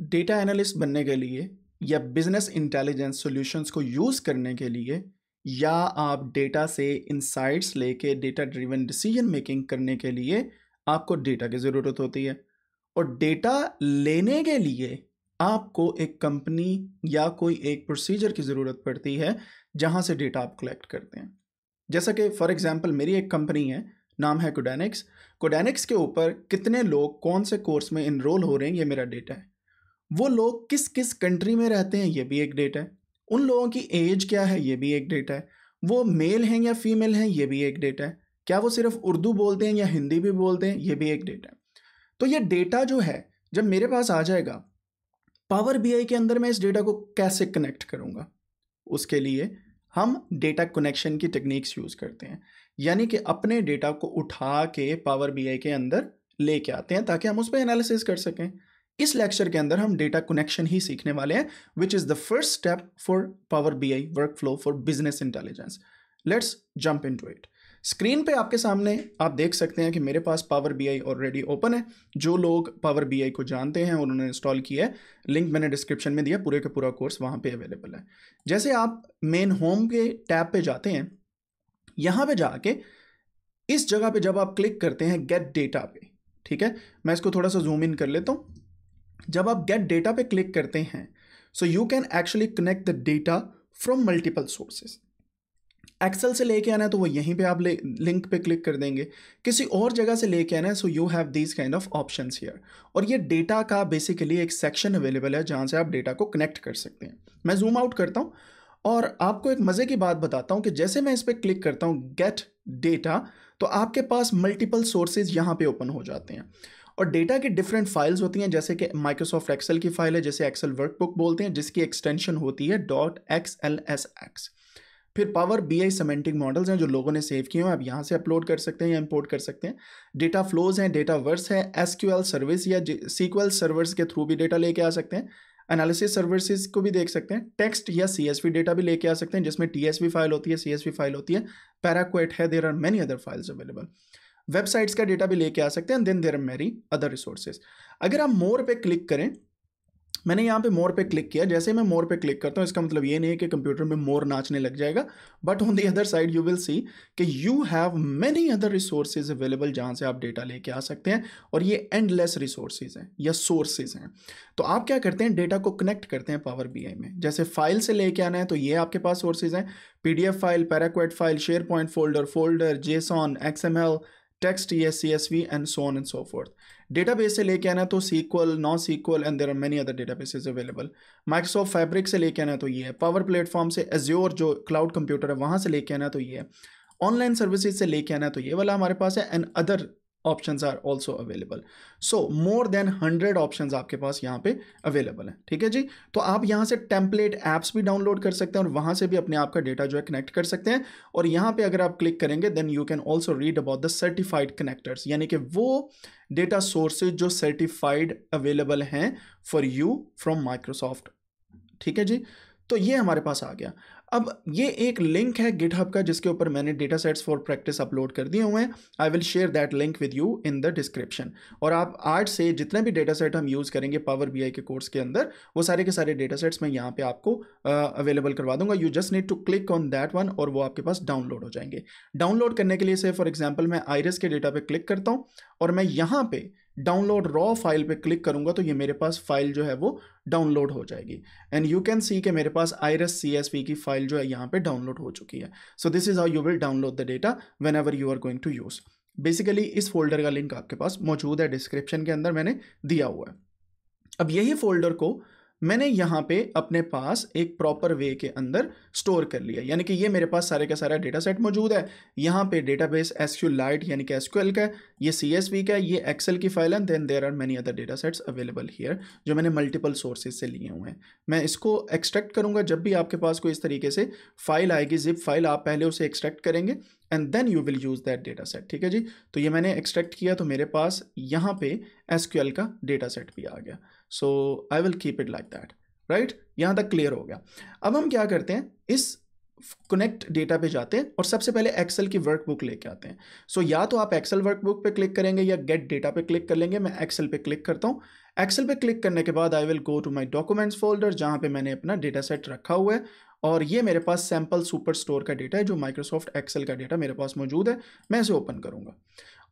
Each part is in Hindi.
डेटा एनालिस्ट बनने के लिए या बिजनेस इंटेलिजेंस सॉल्यूशंस को यूज़ करने के लिए या आप डेटा से इंसाइट्स लेके डेटा ड्रिवन डिसीजन मेकिंग करने के लिए आपको डेटा की ज़रूरत होती है और डेटा लेने के लिए आपको एक कंपनी या कोई एक प्रोसीजर की ज़रूरत पड़ती है जहाँ से डेटा आप कलेक्ट करते हैं जैसा कि फॉर एग्ज़ाम्पल मेरी एक कंपनी है नाम है कोडेनिक्स कोडेनिक्स के ऊपर कितने लोग कौन से कोर्स में इनरोल हो रहे हैं ये मेरा डेटा है वो लोग किस किस कंट्री में रहते हैं ये भी एक डेटा है उन लोगों की एज क्या है ये भी एक डेटा है वो मेल हैं या फीमेल हैं ये भी एक डेटा है क्या वो सिर्फ उर्दू बोलते हैं या हिंदी भी बोलते हैं ये भी एक डेटा है तो ये डेटा जो है जब मेरे पास आ जाएगा पावर बी के अंदर मैं इस डेटा को कैसे कनेक्ट करूँगा उसके लिए हम डेटा कनेक्शन की टेक्निक्स यूज़ करते हैं यानी कि अपने डेटा को उठा के पावर बी के अंदर लेके आते हैं ताकि हम उस पर एनालिसिस कर सकें इस लेक्चर के अंदर हम डेटा कनेक्शन ही सीखने वाले हैं which is the first step for Power B I workflow for business intelligence let's jump into it screen पे आपके सामने आप देख सकते हैं कि मेरे पास Power B I already open है जो लोग पावर बी आई को जानते हैं उन्होंने इंस्टॉल किया है लिंक मैंने डिस्क्रिप्शन में दिया पूरे का पूरा कोर्स वहाँ पे अवेलेबल है जैसे आप मेन होम के टैब पे जाते हैं यहाँ पे जाके इस जगह पे जब आप क्लिक करते हैं गेट डेटा पे ठीक है मैं इसको थोड़ा सा जूम इन कर लेता हूँ जब आप गेट डेटा पे क्लिक करते हैं so you can actually connect the data from multiple sources Excel से लेके आना है तो वो यहीं पे आप लिंक पे क्लिक कर देंगे किसी और जगह से लेके आना है so you have these kind of option here और ये डेटा का बेसिकली एक सेक्शन अवेलेबल है जहाँ से आप डेटा को कनेक्ट कर सकते हैं मैं जूम आउट करता हूँ और आपको एक मज़े की बात बताता हूँ कि जैसे मैं इस पर क्लिक करता हूँ गेट डेटा तो आपके पास मल्टीपल सोर्सेज यहाँ पे ओपन हो जाते हैं और डेटा की डिफरेंट फाइल्स होती हैं जैसे कि माइक्रोसॉफ्ट एक्सेल की फाइल है जैसे एक्सेल वर्कबुक बोलते हैं जिसकी एक्सटेंशन होती है dot X L S X फिर Power B I semantic models हैं जो लोगों ने सेव किए हैं आप यहाँ से अपलोड कर सकते हैं या इंपोर्ट कर सकते हैं डेटा फ्लोज हैं डेटा वर्स है एस क्यू एल सर्विस या सीक्वल सर्वर्स के थ्रू भी डेटा लेके आ सकते हैं एनालिसिस सर्विसेज को भी देख सकते हैं टेक्स्ट या सी एस डेटा भी लेके आ सकते हैं जिसमें टी फाइल होती है सी फाइल होती है पैराक्वेट है there are many other files available websites का डेटा भी लेके आ सकते हैं देन देर मेरी अदर रिसोर्सेज अगर आप मोर पे क्लिक करें मैंने यहाँ पे मोर पे क्लिक किया जैसे मैं मोर पे क्लिक करता हूँ इसका मतलब ये नहीं है कि कंप्यूटर में मोर नाचने लग जाएगा but on the other side you will see कि you have many other resources available जहाँ से आप डेटा लेके आ सकते हैं और ये एंडलेस रिसोर्सेज हैं या सोर्सेज हैं तो आप क्या करते हैं डेटा को कनेक्ट करते हैं पावर बी में जैसे फाइल से लेके आना है तो ये आपके पास सोर्सेज हैं P file parquet file SharePoint folder folder JSON X text, ES, CSV, and so on and so forth. Database से लेके आना तो SQL, NoSQL and there are many other databases available. Microsoft Fabric से लेके आना तो ये है Power Platform से Azure जो cloud computer है वहाँ से लेके आना तो ये है ऑनलाइन सर्विसेज से लेके आना तो ये वाला हमारे पास है and other options are also available so more than hundred options आपके पास यहाँ पे अवेलेबल हैं ठीक है जी तो आप यहाँ से टेम्पलेट ऐप्स भी डाउनलोड कर सकते हैं और वहाँ से भी अपने आप का डेटा जो है कनेक्ट कर सकते हैं और यहाँ पे अगर आप क्लिक करेंगे then you can also read about the certified connectors यानी कि वो डेटा सोर्सेज जो सर्टिफाइड अवेलेबल हैं फॉर यू फ्रॉम माइक्रोसॉफ्ट ठीक है जी तो ये हमारे पास आ गया अब ये एक लिंक है गिटहब का जिसके ऊपर मैंने data sets for practice upload कर दिए हुए हैं I will share that link with you in the description और आप आर्ट से जितने भी डेटा सेट हम यूज़ करेंगे पावर बी के कोर्स के अंदर वो सारे के सारे डेटा सेट्स मैं यहाँ पे आपको अवेलेबल करवा दूंगा you just need to click on that one और वो आपके पास डाउनलोड हो जाएंगे डाउनलोड करने के लिए से फॉर एग्जाम्पल मैं आयरस के डेटा पर क्लिक करता हूँ और मैं यहाँ पर डाउनलोड रॉ फाइल पे क्लिक करूँगा तो ये मेरे पास फाइल जो है वो डाउनलोड हो जाएगी एंड यू कैन सी कि मेरे पास आयरस सी की फाइल जो है यहाँ पे डाउनलोड हो चुकी है so this is how you will download the data whenever you are going to use basically इस फोल्डर का लिंक आपके पास मौजूद है डिस्क्रिप्शन के अंदर मैंने दिया हुआ है अब यही फोल्डर को मैंने यहाँ पे अपने पास एक प्रॉपर वे के अंदर स्टोर कर लिया यानी कि ये मेरे पास सारे का सारा डेटा सेट मौजूद है यहाँ पे डेटाबेस लाइट यानी कि एस क्यू एल का ये सी एस वी का ये एक्सेल की फाइल है then there are many other data sets available here जो मैंने मल्टीपल सोर्सेज से लिए हुए हैं मैं इसको एक्सट्रैक्ट करूँगा जब भी आपके पास कोई इस तरीके से फाइल आएगी जिप फाइल आप पहले उसे एक्सट्रैक्ट करेंगे and then you will use that data set ठीक है जी तो ये मैंने एक्सट्रैक्ट किया तो मेरे पास यहाँ पे एस का डेटा सेट भी आ गया so I will keep it like that right यहाँ तक क्लियर हो गया अब हम क्या करते हैं इस कनेक्ट डेटा पे जाते हैं और सबसे पहले एक्सेल की वर्कबुक लेके आते हैं सो so, या तो आप एक्सेल वर्कबुक पे क्लिक करेंगे या गेट डेटा पे क्लिक कर लेंगे मैं एक्सेल पे क्लिक करता हूँ एक्सेल पे क्लिक करने के बाद I will go to my documents folder जहाँ पे मैंने अपना डेटा सेट रखा हुआ है और ये मेरे पास सैम्पल सुपर स्टोर का डेटा है जो माइक्रोसॉफ्ट एक्सेल का डेटा मेरे पास मौजूद है मैं इसे ओपन करूँगा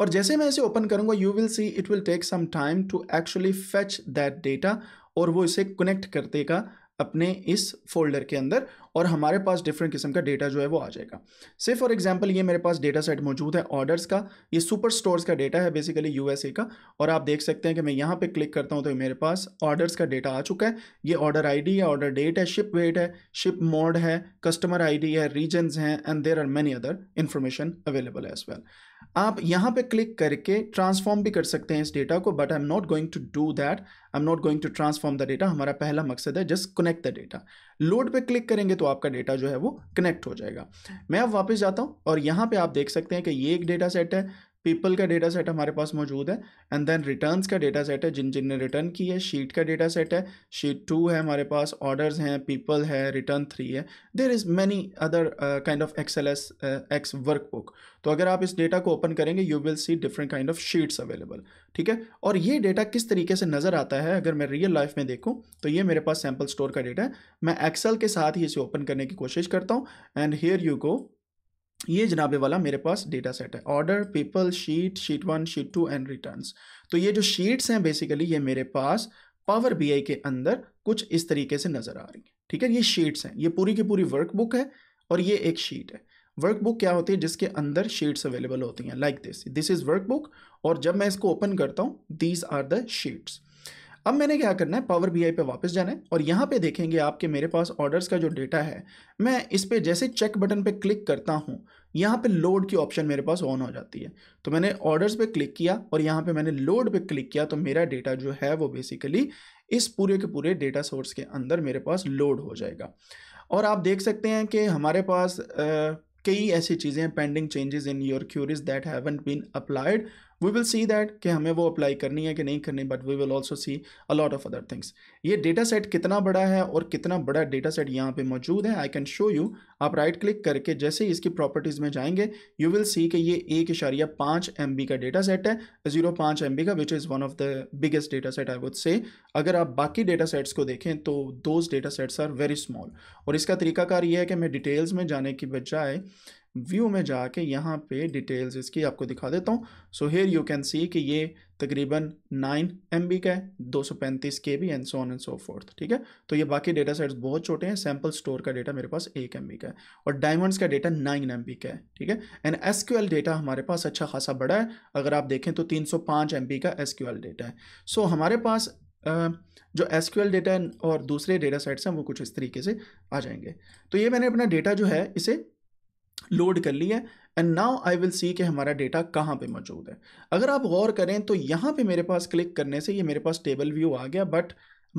और जैसे मैं इसे ओपन करूँगा you will see it will take some time to actually fetch that data और वो इसे कनेक्ट कर देगा अपने इस फोल्डर के अंदर और हमारे पास डिफरेंट किस्म का डेटा जो है वो आ जाएगा से फॉर एग्जाम्पल ये मेरे पास डेटा सेट मौजूद है ऑर्डर्स का ये सुपर स्टोर्स का डेटा है बेसिकली यू का और आप देख सकते हैं कि मैं यहाँ पे क्लिक करता हूँ तो मेरे पास ऑर्डर्स का डेटा आ चुका है ये ऑर्डर डी है ऑर्डर डेट है शिप वेट है शिप मोड है कस्टमर डी है रीजन्स हैं and there are many other information available है एज वेल आप यहाँ पे क्लिक करके ट्रांसफॉर्म भी कर सकते हैं इस डेटा को but I am not going to do that I am not going to transform the data हमारा पहला मकसद है just connect the data load पे क्लिक करेंगे तो आपका डेटा जो है वो कनेक्ट हो जाएगा मैं अब वापस जाता हूँ और यहाँ पे आप देख सकते हैं कि ये एक डेटा सेट है पीपल का डेटा सेट हमारे पास मौजूद है एंड देन रिटर्न का डेटा सेट है जिन जिन ने रिटर्न की है शीट का डेटा सेट है शीट टू है हमारे पास ऑर्डर्स हैं पीपल है रिटर्न थ्री है there is many other kind of Excel S X workbook तो अगर आप इस डेटा को ओपन करेंगे you will see different kind of sheets available ठीक है और ये डेटा किस तरीके से नज़र आता है अगर मैं रियल लाइफ में देखूँ तो ये मेरे पास सैम्पल स्टोर का डेटा है मैं एक्सेल के साथ ही इसे ओपन करने की कोशिश करता हूँ एंड हेयर यू गो ये जनाबे वाला मेरे पास डेटा सेट है order people sheet sheet one sheet two and returns तो ये जो शीट्स हैं बेसिकली ये मेरे पास पावर बी के अंदर कुछ इस तरीके से नज़र आ रही है ठीक है ये शीट्स हैं ये पूरी की पूरी वर्कबुक है और ये एक शीट है वर्कबुक क्या होती है जिसके अंदर शीट्स अवेलेबल होती हैं like this this is workbook और जब मैं इसको ओपन करता हूँ दीज आर द शीट्स अब मैंने क्या करना है पावर बी आई पर वापस जाना है और यहाँ पे देखेंगे आपके मेरे पास ऑर्डर्स का जो डेटा है मैं इस पर जैसे चेक बटन पे क्लिक करता हूँ यहाँ पे लोड की ऑप्शन मेरे पास ऑन हो जाती है तो मैंने ऑर्डर्स पे क्लिक किया और यहाँ पे मैंने लोड पे क्लिक किया तो मेरा डेटा जो है वो बेसिकली इस पूरे के पूरे डेटा सोर्स के अंदर मेरे पास लोड हो जाएगा और आप देख सकते हैं कि हमारे पास आ, कई ऐसी चीज़ें pending changes in your queries that haven't been applied we will see that कि हमें वो अप्लाई करनी है कि नहीं करनी but we will also see a lot of other things ये डेटा सेट कितना बड़ा है और कितना बड़ा डेटा सेट यहाँ पे मौजूद है आई कैन शो यू आप राइट क्लिक करके जैसे ही इसकी प्रॉपर्टीज़ में जाएंगे यू विल सी कि ये एक इशारिया पाँच एम बी का डेटा सेट है जीरो पाँच एम बी का which is one of the biggest data set I would say अगर आप बाकी डेटा सेट्स को देखें तो those data sets are very small और इसका तरीकाकार ये है कि मैं डिटेल्स में जाने की बजाय व्यू में जाके यहाँ पे डिटेल्स इसकी आपको दिखा देता हूँ so here you can see कि ये तकरीबन 9 एम का है दो सौ पैंतीस K B and on and so forth ठीक है तो ये बाकी डेटा सेट्स बहुत छोटे हैं सैम्पल स्टोर का डेटा मेरे पास एक एम का है और डायमंड्स का डेटा नाइन एम का है ठीक है एंड एस डेटा हमारे पास अच्छा खासा बड़ा है अगर आप देखें तो तीन सौ पाँच एम का एस डेटा है सो so, हमारे पास जो एस डेटा और दूसरे डेटा सेट्स हैं वो कुछ इस तरीके से आ जाएंगे तो ये मैंने अपना डेटा जो है इसे लोड कर ली है and now I will see कि हमारा डेटा कहाँ पे मौजूद है अगर आप गौर करें तो यहाँ पे मेरे पास क्लिक करने से ये मेरे पास टेबल व्यू आ गया बट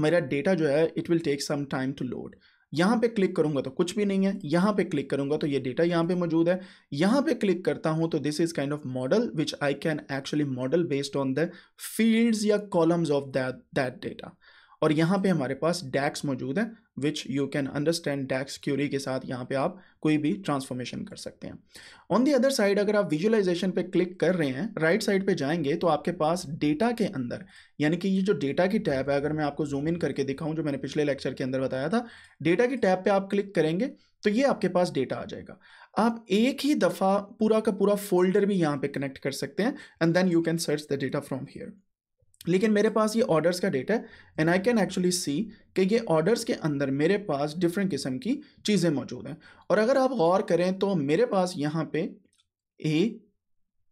मेरा डेटा जो है it will take some time to load यहाँ पे क्लिक करूँगा तो कुछ भी नहीं है यहाँ पे क्लिक करूँगा तो ये डेटा यहाँ पे मौजूद है यहाँ पे क्लिक करता हूँ तो this is kind of model which I can actually model based on the fields या columns of that that data और यहाँ पे हमारे पास डैक्स मौजूद है which you can understand DAX query के साथ यहाँ पे आप कोई भी ट्रांसफॉर्मेशन कर सकते हैं ऑन दी अदर साइड अगर आप विजुअलाइजेशन पे क्लिक कर रहे हैं राइट right साइड पे जाएंगे तो आपके पास डेटा के अंदर यानी कि ये जो डेटा की टैब है अगर मैं आपको जूम इन करके दिखाऊं जो मैंने पिछले लेक्चर के अंदर बताया था डेटा की टैब पर आप क्लिक करेंगे तो ये आपके पास डेटा आ जाएगा आप एक ही दफ़ा पूरा का पूरा फोल्डर भी यहाँ पे कनेक्ट कर सकते हैं and then you can search the data from here लेकिन मेरे पास ये ऑर्डर्स का डेटा है and I can actually see कि ये ऑर्डर्स के अंदर मेरे पास डिफरेंट किस्म की चीज़ें मौजूद हैं और अगर आप गौर करें तो मेरे पास यहाँ पे a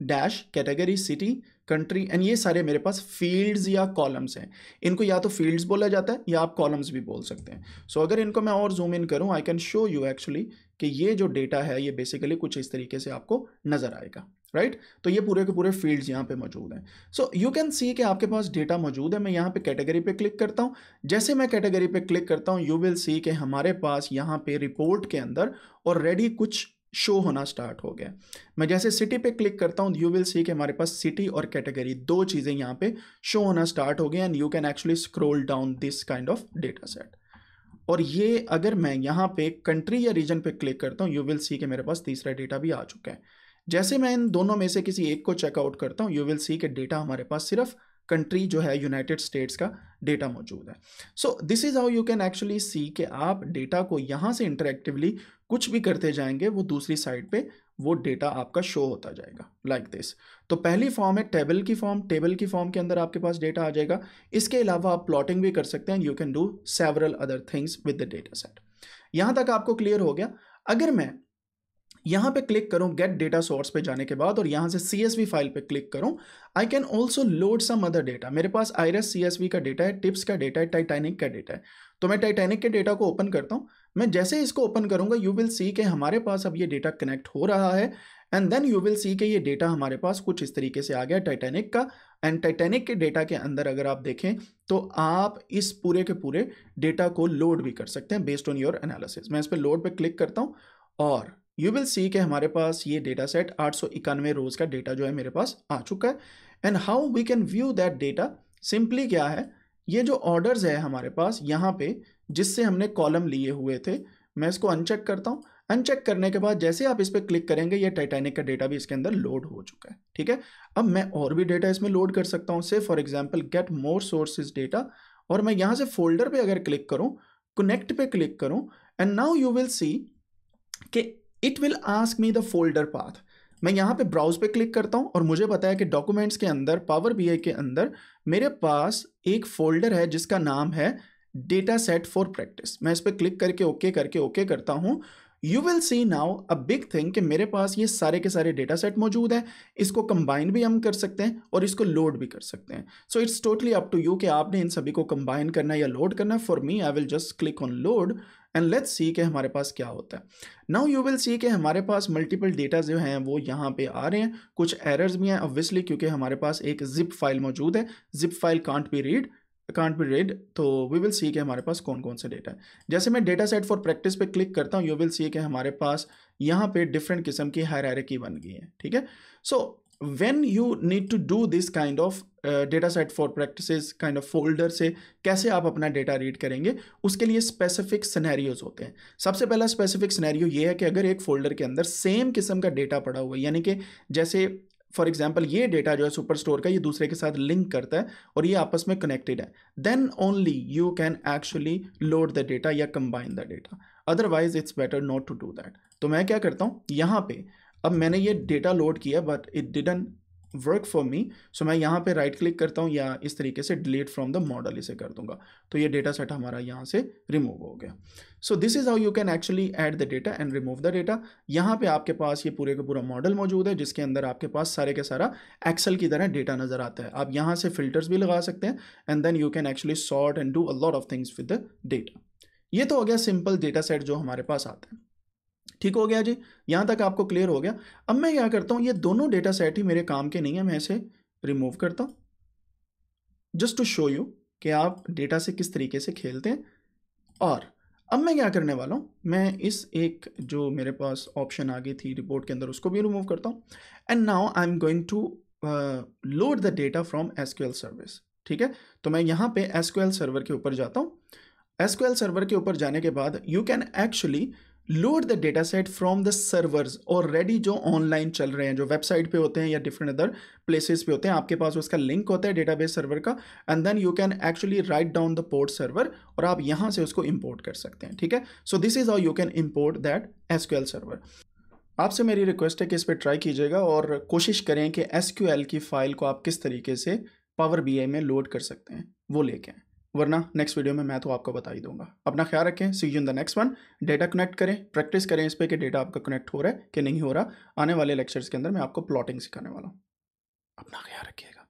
dash category city country and ये सारे मेरे पास फील्ड्स या कॉलम्स हैं इनको या तो फील्ड्स बोला जाता है या आप कॉलम्स भी बोल सकते हैं सो so, अगर इनको मैं और जूम इन करूँ I can show you actually कि ये जो डेटा है ये बेसिकली कुछ इस तरीके से आपको नज़र आएगा राइट right? तो ये पूरे के पूरे फील्ड्स यहाँ पे मौजूद हैं सो यू कैन सी कि आपके पास डेटा मौजूद है मैं यहाँ पे कैटेगरी पे क्लिक करता हूँ जैसे मैं कैटेगरी पे क्लिक करता हूँ यू विल सी कि हमारे पास यहाँ पे रिपोर्ट के अंदर और रेडी कुछ शो होना स्टार्ट हो गया मैं जैसे सिटी पे क्लिक करता हूँ यू विल सी कि हमारे पास सिटी और कैटेगरी दो चीज़ें यहाँ पे शो होना स्टार्ट हो गए and you can actually scroll down this kind of data set और ये अगर मैं यहाँ पे कंट्री या रीजन पे क्लिक करता हूँ यू विल सी कि मेरे पास तीसरा डेटा भी आ चुका है जैसे मैं इन दोनों में से किसी एक को चेकआउट करता हूँ यू विल सी के डेटा हमारे पास सिर्फ कंट्री जो है यूनाइटेड स्टेट्स का डेटा मौजूद है so this is how you can actually see कि आप डेटा को यहाँ से इंटरेक्टिवली कुछ भी करते जाएंगे वो दूसरी साइड पे वो डेटा आपका शो होता जाएगा लाइक like दिस तो पहली फॉर्म है टेबल की फॉर्म टेबल की फॉर्म के अंदर आपके पास डेटा आ जाएगा इसके अलावा आप प्लॉटिंग भी कर सकते हैं you can do several other things with the data set यहाँ तक आपको क्लियर हो गया अगर मैं यहाँ पे क्लिक करूँ गेट डेटा सोर्स पे जाने के बाद और यहाँ से सी फाइल पे क्लिक करूँ I can also load some other data मेरे पास आयरस सी का डेटा है टिप्स का डेटा है टाइटैनिक का डेटा है तो मैं टाइटैनिक के डेटा को ओपन करता हूँ मैं जैसे इसको ओपन करूँगा यू विल सी के हमारे पास अब ये डेटा कनेक्ट हो रहा है and then you will see के ये डेटा हमारे पास कुछ इस तरीके से आ गया टाइटैनिक का एंड टाइटैनिक के डेटा के अंदर अगर आप देखें तो आप इस पूरे के पूरे डेटा को लोड भी कर सकते हैं बेस्ड ऑन योर एनालिसिस मैं इस पर लोड पर क्लिक करता हूँ और यू विल सी के हमारे पास ये डेटा सेट आठ सौ इक्यानवे रोज़ का डेटा जो है मेरे पास आ चुका है and how we can view that data simply क्या है ये जो ऑर्डर्स है हमारे पास यहाँ पे जिससे हमने कॉलम लिए हुए थे मैं इसको अनचेक करता हूँ अनचेक करने के बाद जैसे आप इस पर क्लिक करेंगे ये टाइटैनिक का डेटा भी इसके अंदर लोड हो चुका है ठीक है अब मैं और भी डेटा इसमें लोड कर सकता हूँ say for example get more sources data और मैं यहाँ से फोल्डर पे अगर क्लिक करूँ कनेक्ट पे क्लिक करूँ and now you will see कि it will ask me the folder path मैं यहाँ पे ब्राउज पे क्लिक करता हूँ और मुझे बताया कि डॉक्यूमेंट्स के अंदर पावर बी के अंदर मेरे पास एक फोल्डर है जिसका नाम है डेटा सेट फॉर प्रैक्टिस मैं इस पर क्लिक करके ओके okay करके ओके okay करता हूँ you will see now a big thing कि मेरे पास ये सारे के सारे डेटा सेट मौजूद है इसको कंबाइन भी हम कर सकते हैं और इसको लोड भी कर सकते हैं so it's totally up to you कि आपने इन सभी को कंबाइन करना या लोड करना for me I will just click on load and let's see के हमारे पास क्या होता है नाउ यू विल सी के हमारे पास मल्टीपल डेटा जो हैं वो यहाँ पे आ रहे हैं कुछ एरर्स भी हैं ऑब्वियसली क्योंकि हमारे पास एक जिप फाइल मौजूद है zip file can't be read can't be read तो वी विल सी के हमारे पास कौन कौन से डेटा है जैसे मैं डेटा सेट फॉर प्रैक्टिस पे क्लिक करता हूँ यू विल सी के हमारे पास यहाँ पे डिफरेंट किस्म की हायरकी बन गई है ठीक है सो when you need to do this kind of data set for practice kind of folder से कैसे आप अपना डेटा रीड करेंगे उसके लिए स्पेसिफिक सिनेरियोज होते हैं सबसे पहला स्पेसिफिक सिनेरियो ये है कि अगर एक फोल्डर के अंदर सेम किस्म का डेटा पड़ा हुआ है यानी कि जैसे फॉर एग्जाम्पल ये डेटा जो है सुपर स्टोर का ये दूसरे के साथ लिंक करता है और ये आपस में कनेक्टेड है then only you can actually load the data या combine the data otherwise it's better not to do that तो मैं क्या करता हूँ यहाँ पे अब मैंने ये डेटा लोड किया but it didn't work for me so मैं यहाँ पे राइट क्लिक करता हूँ या इस तरीके से डिलीट फ्रॉम द मॉडल इसे कर दूंगा तो ये डेटा सेट हमारा यहाँ से रिमूव हो गया so this is how you can actually add the data and remove the data यहाँ पे आपके पास ये पूरे का पूरा मॉडल मौजूद है जिसके अंदर आपके पास सारे के सारा एक्सल की तरह डेटा नज़र आता है आप यहाँ से फिल्टर्स भी लगा सकते हैं and then you can actually sort and do a lot of things with the data ये तो हो गया सिंपल डेटा सेट जो हमारे पास आते हैं ठीक हो गया जी यहाँ तक आपको क्लियर हो गया अब मैं क्या करता हूँ ये दोनों डेटा सेट ही मेरे काम के नहीं है मैं इसे रिमूव करता हूँ जस्ट टू शो यू कि आप डेटा से किस तरीके से खेलते हैं और अब मैं क्या करने वाला हूँ मैं इस एक जो मेरे पास ऑप्शन आ गई थी रिपोर्ट के अंदर उसको भी रिमूव करता हूँ and now I am going to load the data from S service ठीक है तो मैं यहाँ पे एस सर्वर के ऊपर जाता हूँ एस सर्वर के ऊपर जाने के बाद you can actually load the data set from the servers already जो ऑनलाइन चल रहे हैं जो वेबसाइट पे होते हैं या डिफरेंट अदर प्लेसेस पे होते हैं आपके पास उसका लिंक होता है डेटाबेस सर्वर का and then you can actually write down the port server और आप यहाँ से उसको इम्पोर्ट कर सकते हैं ठीक है so this is how you can import that S server आपसे मेरी रिक्वेस्ट है कि इस पर ट्राई कीजिएगा और कोशिश करें कि एस की फ़ाइल को आप किस तरीके से पावर बी में लोड कर सकते हैं वो लेके आए वरना नेक्स्ट वीडियो में मैं तो आपको बता ही दूंगा अपना ख्याल रखें see you in the next one data connect करें प्रैक्टिस करें इस पर कि डेटा आपका कनेक्ट हो रहा है कि नहीं हो रहा आने वाले लेक्चर्स के अंदर मैं आपको प्लॉटिंग सिखाने वाला हूँ अपना ख्याल रखिएगा